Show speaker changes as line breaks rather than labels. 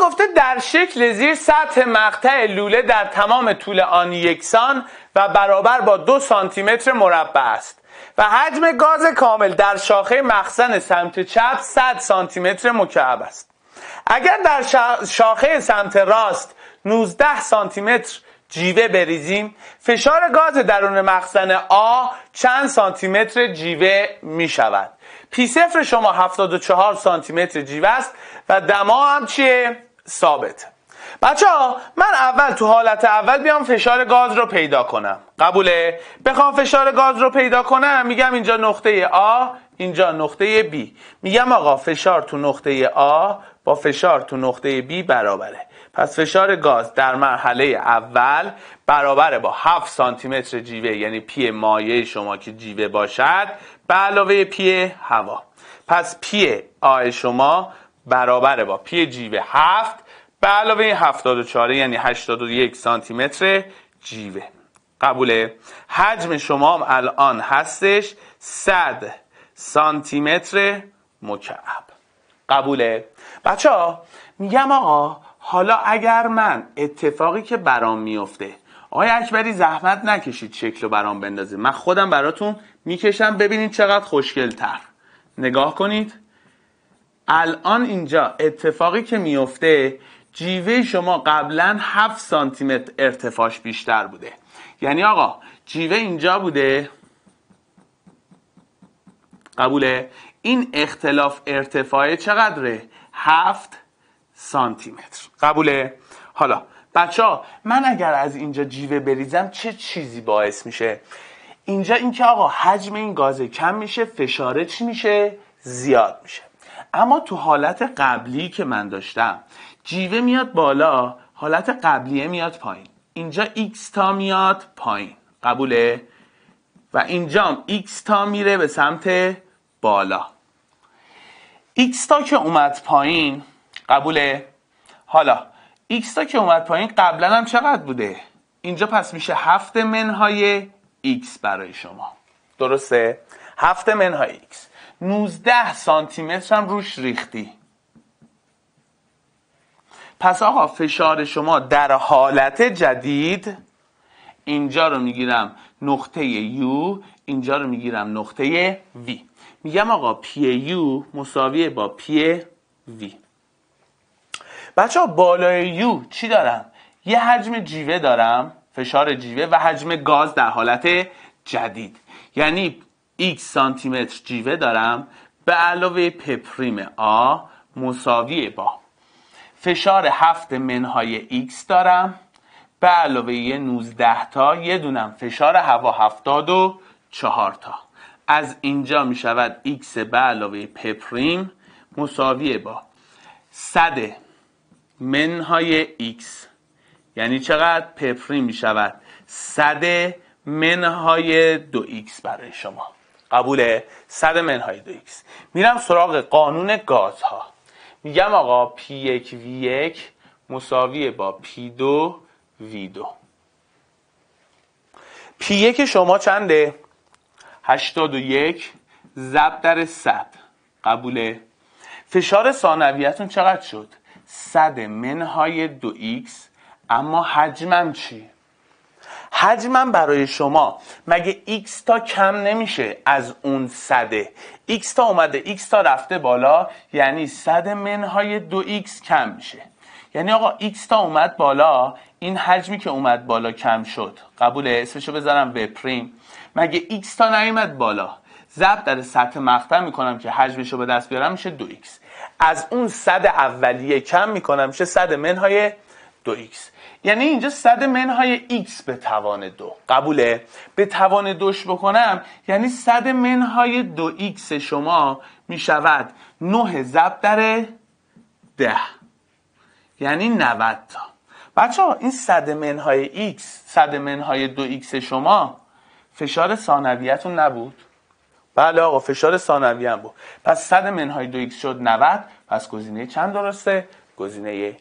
گفته در شکل زیر سطح مقطع لوله در تمام طول آن یکسان و برابر با دو متر مربع است و حجم گاز کامل در شاخه مخزن سمت چپ 100 سانتی متر مکعب است اگر در شاخه سمت راست 19 متر جیوه بریزیم فشار گاز درون مخزن آ چند سانتی متر جیوه می شود پی صفر شما 74 سانتی متر جیوه است و دما هم چیه ثابت بچه ها من اول تو حالت اول بیام فشار گاز رو پیدا کنم قبوله؟ بخوام فشار گاز رو پیدا کنم میگم اینجا نقطه A اینجا نقطه B میگم آقا فشار تو نقطه A با فشار تو نقطه B برابره پس فشار گاز در مرحله اول برابر با 7 متر جیوه یعنی پی مایه شما که جیوه باشد به علاوه پی هوا پس پی آ شما برابر با پی جیوه 7 به علاوه 74 یعنی 81 سانتی متر جیوه قبوله حجم شما الان هستش 100 سانتی متر مکعب قبوله بچه ها میگم آقا حالا اگر من اتفاقی که برام میفته آقای اکبری زحمت نکشید شکل رو برام بندازید من خودم براتون میکشم ببینید چقدر خوشگلتر نگاه کنید الان اینجا اتفاقی که میفته جیوه شما قبلا 7 سانتی متر ارتفاعش بیشتر بوده یعنی آقا جیوه اینجا بوده قبوله این اختلاف ارتفاع چقدره 7 سانتی متر قبوله حالا بچه ها من اگر از اینجا جیوه بریزم چه چیزی باعث میشه اینجا اینکه آقا حجم این گاز کم میشه فشاره چی میشه زیاد میشه اما تو حالت قبلی که من داشتم جیوه میاد بالا حالت قبلیه میاد پایین اینجا x تا میاد پایین قبوله و اینجا x تا میره به سمت بالا x تا که اومد پایین قبوله حالا x تا که اومد پایین قبلا هم چقدر بوده اینجا پس میشه هفت منهای x برای شما درسته هفت منهای x 19 سانتی هم روش ریختی پس آقا فشار شما در حالت جدید اینجا رو میگیرم نقطه U اینجا رو میگیرم نقطه V میگم آقا پی یو مساویه با پی V بچه ها بالای U چی دارم؟ یه حجم جیوه دارم فشار جیوه و حجم گاز در حالت جدید یعنی x سانتی متر جیوه دارم به علاوه پپریم آ مساوی با فشار هفت منهای x دارم به علاوه 19 تا یه دونم فشار هوا هفتاد و تا از اینجا می شود x به علاوه پپریم مساوی با 100 منهای x یعنی چقدر پپریم می شود 100 منهای دو x برای شما قبوله صد منهای دو ایکس میرم سراغ قانون گازها میگم آقا پی یک وی یک مساویه با پی دو وی دو پی یک شما چنده؟ 81 ضرب در 100 قبوله فشار ثانویتون چقدر شد؟ صد منهای دو ایکس اما حجمم چی؟ حجمم برای شما مگه x تا کم نمیشه از اون صده x تا اومده x تا رفته بالا یعنی صد منهای دو x کم میشه یعنی آقا x تا اومد بالا این حجمی که اومد بالا کم شد قبوله اسمشو بذارم و پریم مگه x تا نیومد بالا ضرب در سطح مقطع میکنم که حجمش رو به دست بیارم میشه 2x از اون صد اولیه کم میکنم میشه صد منهای دو x یعنی اینجا صد منهای x به توان دو قبوله به توان دوش بکنم یعنی صد منهای دو x شما می شود 9 ضرب در 10 یعنی 90 تا بچه این صد منهای x صد منهای دو x شما فشار ثانویتون نبود بله آقا فشار ثانوی بود پس صد منهای دو x شد 90 پس گزینه چند درسته گزینه یک